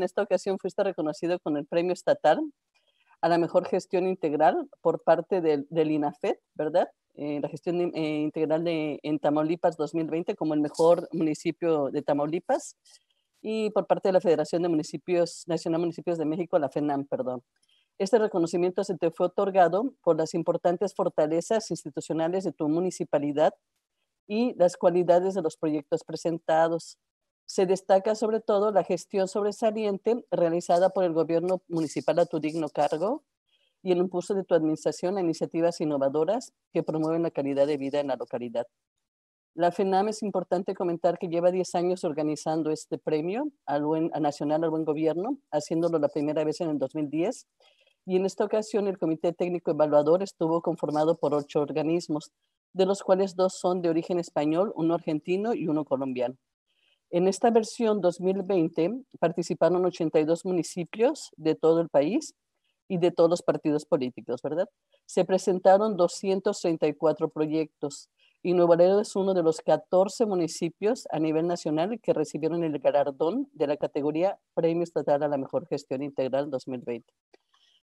En esta ocasión fuiste reconocido con el Premio Estatal a la Mejor Gestión Integral por parte del, INAFED, ¿verdad? Eh, la gestión eh, integral de, en Tamaulipas 2020 como el mejor municipio de Tamaulipas y por parte de la Federación de Municipios Nacional Municipios de México, la FENAM, perdón. Este reconocimiento se te fue otorgado por las importantes fortalezas institucionales de tu municipalidad y las cualidades de los proyectos presentados, se destaca sobre todo la gestión sobresaliente realizada por el gobierno municipal a tu digno cargo y el impulso de tu administración a iniciativas innovadoras que promueven la calidad de vida en la localidad. La FENAM es importante comentar que lleva 10 años organizando este premio al buen, a Nacional al Buen Gobierno, haciéndolo la primera vez en el 2010. Y en esta ocasión el Comité Técnico Evaluador estuvo conformado por ocho organismos, de los cuales dos son de origen español, uno argentino y uno colombiano. En esta versión 2020 participaron 82 municipios de todo el país y de todos los partidos políticos, ¿verdad? Se presentaron 234 proyectos y Nuevo León es uno de los 14 municipios a nivel nacional que recibieron el galardón de la categoría Premio Estatal a la Mejor Gestión Integral 2020.